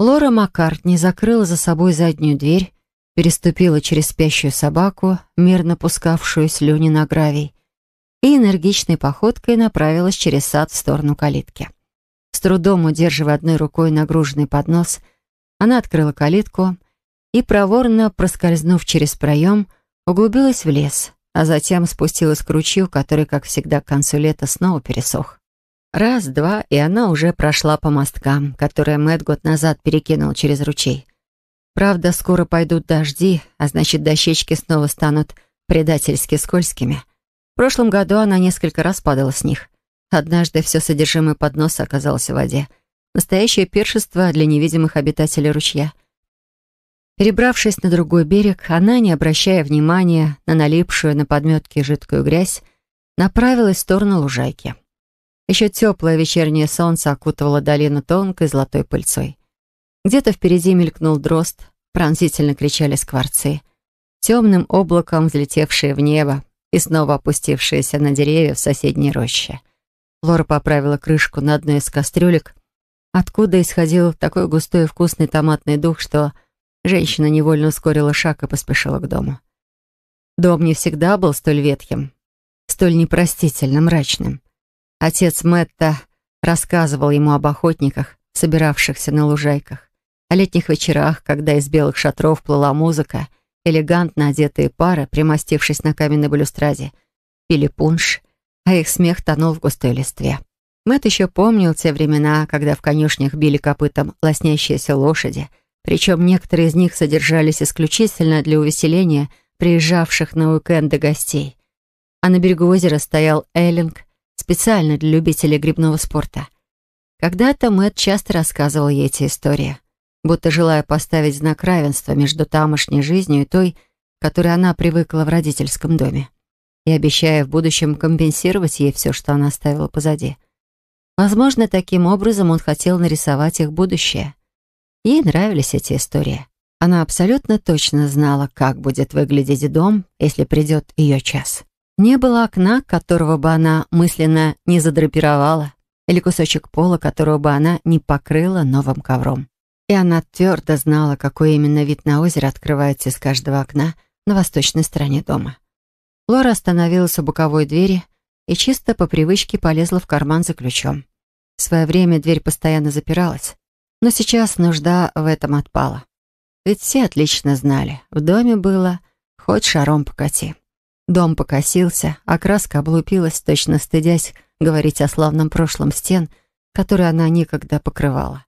Лора Маккартни закрыла за собой заднюю дверь, переступила через спящую собаку, мирно пускавшую слюни на гравий, и энергичной походкой направилась через сад в сторону калитки. С трудом удерживая одной рукой нагруженный поднос, она открыла калитку и, проворно проскользнув через проем, углубилась в лес, а затем спустилась к ручью, который, как всегда, к концу лета снова пересох. Раз, два, и она уже прошла по мосткам, которые Мэтт год назад перекинул через ручей. Правда, скоро пойдут дожди, а значит, дощечки снова станут предательски скользкими. В прошлом году она несколько раз падала с них. Однажды все содержимое подноса оказалось в воде. Настоящее пиршество для невидимых обитателей ручья. Перебравшись на другой берег, она, не обращая внимания на налипшую на подметки жидкую грязь, направилась в сторону лужайки. Еще теплое вечернее солнце окутывало долину тонкой золотой пыльцой. Где-то впереди мелькнул дрозд, пронзительно кричали скворцы. Темным облаком взлетевшие в небо и снова опустившиеся на деревья в соседней роще. Лора поправила крышку на одной из кастрюлек, откуда исходил такой густой и вкусный томатный дух, что женщина невольно ускорила шаг и поспешила к дому. Дом не всегда был столь ветхим, столь непростительно мрачным. Отец Мэтта рассказывал ему об охотниках, собиравшихся на лужайках, о летних вечерах, когда из белых шатров плыла музыка, элегантно одетые пары, примостившись на каменной балюстраде, пили пунш, а их смех тонул в густой листве. Мэт еще помнил те времена, когда в конюшнях били копытом лоснящиеся лошади, причем некоторые из них содержались исключительно для увеселения приезжавших на уикенды гостей. А на берегу озера стоял эллинг специально для любителей грибного спорта. Когда-то Мэтт часто рассказывал ей эти истории, будто желая поставить знак равенства между тамошней жизнью и той, которой она привыкла в родительском доме, и обещая в будущем компенсировать ей все, что она оставила позади. Возможно, таким образом он хотел нарисовать их будущее. Ей нравились эти истории. Она абсолютно точно знала, как будет выглядеть дом, если придет ее час. Не было окна, которого бы она мысленно не задрапировала, или кусочек пола, которого бы она не покрыла новым ковром. И она твердо знала, какой именно вид на озеро открывается из каждого окна на восточной стороне дома. Лора остановилась у боковой двери и чисто по привычке полезла в карман за ключом. В свое время дверь постоянно запиралась, но сейчас нужда в этом отпала. Ведь все отлично знали, в доме было «хоть шаром покати». Дом покосился, а краска облупилась, точно стыдясь говорить о славном прошлом стен, которые она некогда покрывала.